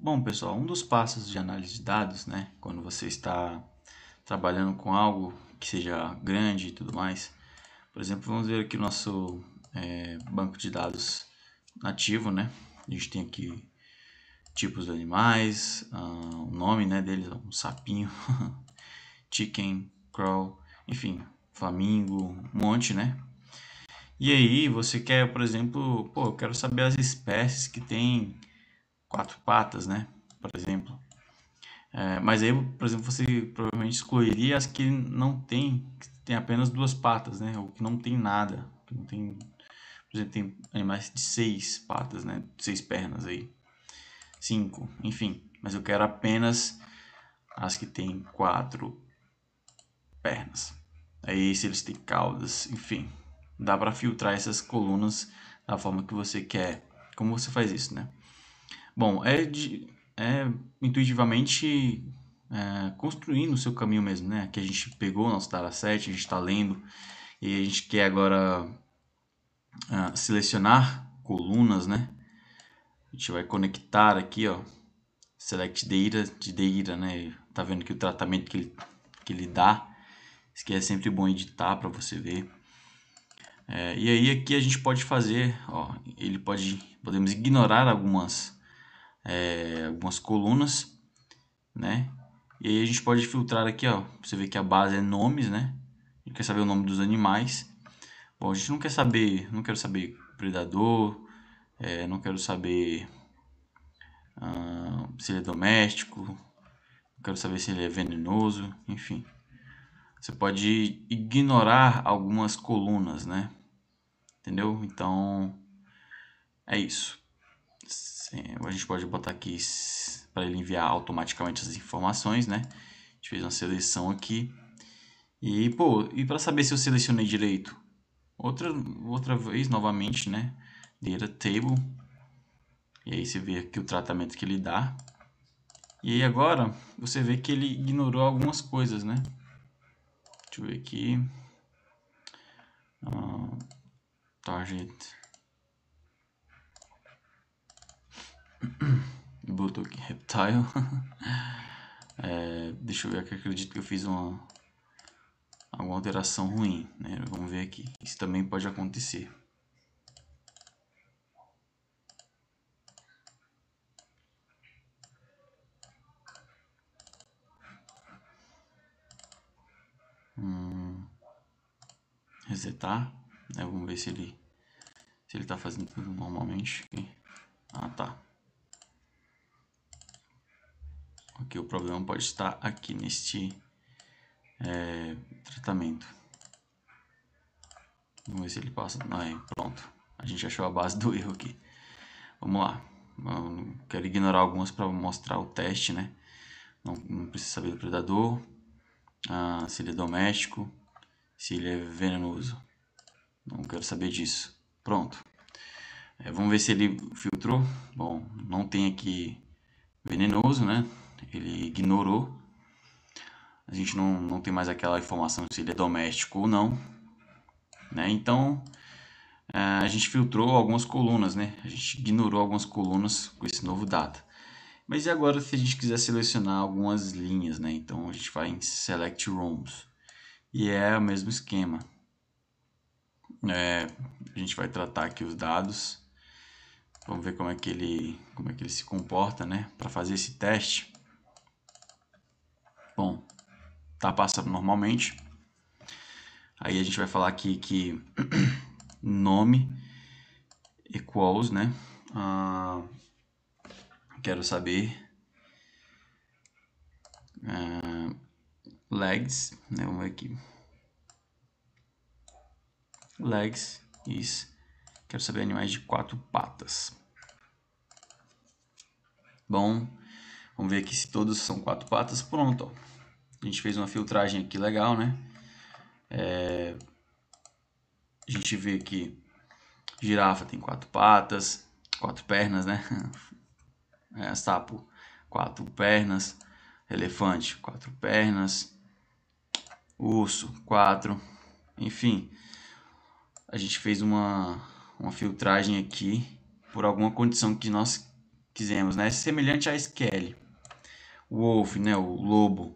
Bom, pessoal, um dos passos de análise de dados, né, quando você está trabalhando com algo que seja grande e tudo mais, por exemplo, vamos ver aqui o nosso é, banco de dados nativo, né, a gente tem aqui tipos de animais, ah, o nome né, deles, é um sapinho, chicken, crow, enfim, flamingo, um monte, né? E aí você quer, por exemplo, pô, eu quero saber as espécies que tem quatro patas, né? Por exemplo. É, mas aí, por exemplo, você provavelmente excluiria as que não tem, que tem apenas duas patas, né? Ou que não tem nada, que não tem, por exemplo, tem animais de seis patas, né? Seis pernas aí, cinco, enfim. Mas eu quero apenas as que têm quatro pernas. Aí se eles têm caudas, enfim, dá para filtrar essas colunas da forma que você quer. Como você faz isso, né? Bom, é, de, é intuitivamente é, construindo o seu caminho mesmo, né? Que a gente pegou o nosso set a gente está lendo e a gente quer agora ah, selecionar colunas, né? A gente vai conectar aqui, ó, select data de data, né? Tá vendo que o tratamento que ele, que ele dá, isso aqui é sempre bom editar para você ver. É, e aí aqui a gente pode fazer, ó, ele pode, podemos ignorar algumas é, algumas colunas, né? E aí a gente pode filtrar aqui, ó. Você vê que a base é nomes, né? A gente quer saber o nome dos animais. Bom, a gente não quer saber, não quero saber predador, é, não quero saber ah, se ele é doméstico, não quero saber se ele é venenoso, enfim. Você pode ignorar algumas colunas, né? Entendeu? Então, é isso a gente pode botar aqui para ele enviar automaticamente as informações, né? A gente fez uma seleção aqui. E, pô, e para saber se eu selecionei direito? Outra, outra vez, novamente, né? Data table. E aí você vê aqui o tratamento que ele dá. E aí agora, você vê que ele ignorou algumas coisas, né? Deixa eu ver aqui. Uh, target botou aqui reptile. é, deixa eu ver aqui, acredito que eu fiz uma alguma alteração ruim, né? Vamos ver aqui. Isso também pode acontecer. Hum, resetar, né? Vamos ver se ele se ele está fazendo tudo normalmente. Ah, tá. Ok, o problema pode estar aqui neste é, tratamento. Vamos ver se ele passa. Aí, ah, é, pronto. A gente achou a base do erro aqui. Vamos lá. Eu quero ignorar algumas para mostrar o teste, né? Não, não precisa saber do predador, ah, se ele é doméstico, se ele é venenoso. Não quero saber disso. Pronto. É, vamos ver se ele filtrou. Bom, não tem aqui venenoso, né? ele ignorou. A gente não, não tem mais aquela informação se ele é doméstico ou não. Né? Então, é, a gente filtrou algumas colunas, né? A gente ignorou algumas colunas com esse novo data. Mas e agora se a gente quiser selecionar algumas linhas, né? Então, a gente vai em Select Rows. E é o mesmo esquema. É, a gente vai tratar aqui os dados. Vamos ver como é que ele, como é que ele se comporta, né? Para fazer esse teste, Bom, tá passando normalmente. Aí a gente vai falar aqui que nome equals, né? Ah, quero saber ah, legs, né? Vamos ver aqui. Legs is, quero saber animais de quatro patas. Bom, Vamos ver aqui se todos são quatro patas. Pronto, ó. A gente fez uma filtragem aqui legal, né? É... A gente vê que girafa tem quatro patas, quatro pernas, né? É, sapo, quatro pernas. Elefante, quatro pernas. Urso, quatro. Enfim, a gente fez uma, uma filtragem aqui por alguma condição que nós quisemos, né? Semelhante à Skelly. O wolf, né, o lobo,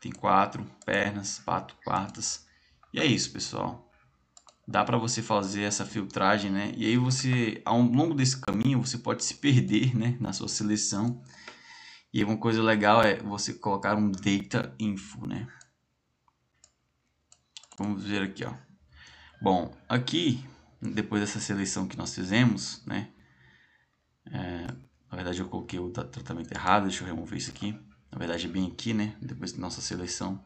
tem quatro pernas, quatro patas. E é isso, pessoal. Dá para você fazer essa filtragem, né? E aí você, ao longo desse caminho, você pode se perder, né, na sua seleção. E uma coisa legal é você colocar um data info, né? Vamos ver aqui, ó. Bom, aqui, depois dessa seleção que nós fizemos, né? verdade eu coloquei o tratamento errado, deixa eu remover isso aqui. Na verdade é bem aqui, né? Depois da nossa seleção.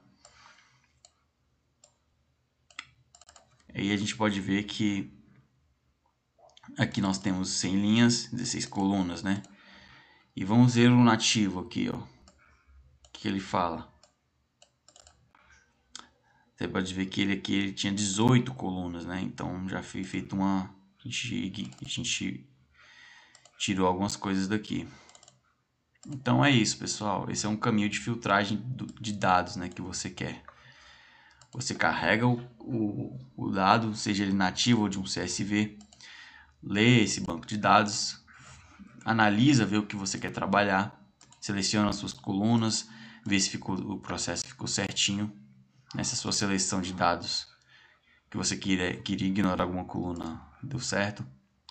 Aí a gente pode ver que aqui nós temos 100 linhas, 16 colunas, né? E vamos ver o nativo aqui, ó. O que ele fala? Você pode ver que ele aqui ele tinha 18 colunas, né? Então já foi feito uma a gente, a gente tirou algumas coisas daqui. Então é isso, pessoal. Esse é um caminho de filtragem de dados né, que você quer. Você carrega o, o, o dado, seja ele nativo ou de um CSV, lê esse banco de dados, analisa, vê o que você quer trabalhar, seleciona as suas colunas, vê se ficou, o processo ficou certinho. Nessa sua seleção de dados que você queria, queria ignorar alguma coluna, deu certo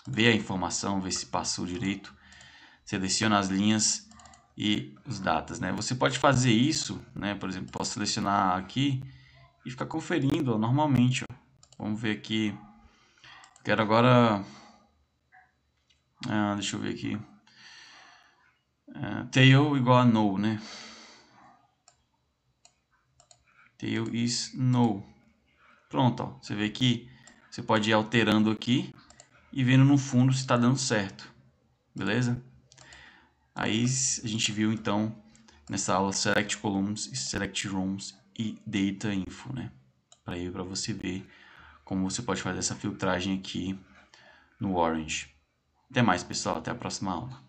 vê a informação, vê se passou direito, seleciona as linhas e os datas, né? Você pode fazer isso, né? Por exemplo, posso selecionar aqui e ficar conferindo ó, normalmente. Ó. Vamos ver aqui. Quero agora... Ah, deixa eu ver aqui. Uh, tail igual a no, né? Tail is no. Pronto, ó. Você vê que você pode ir alterando aqui e vendo no fundo se está dando certo, beleza? Aí a gente viu então nessa aula Select Columns, Select Rooms e Data Info, né? Para ir para você ver como você pode fazer essa filtragem aqui no Orange. Até mais, pessoal. Até a próxima aula.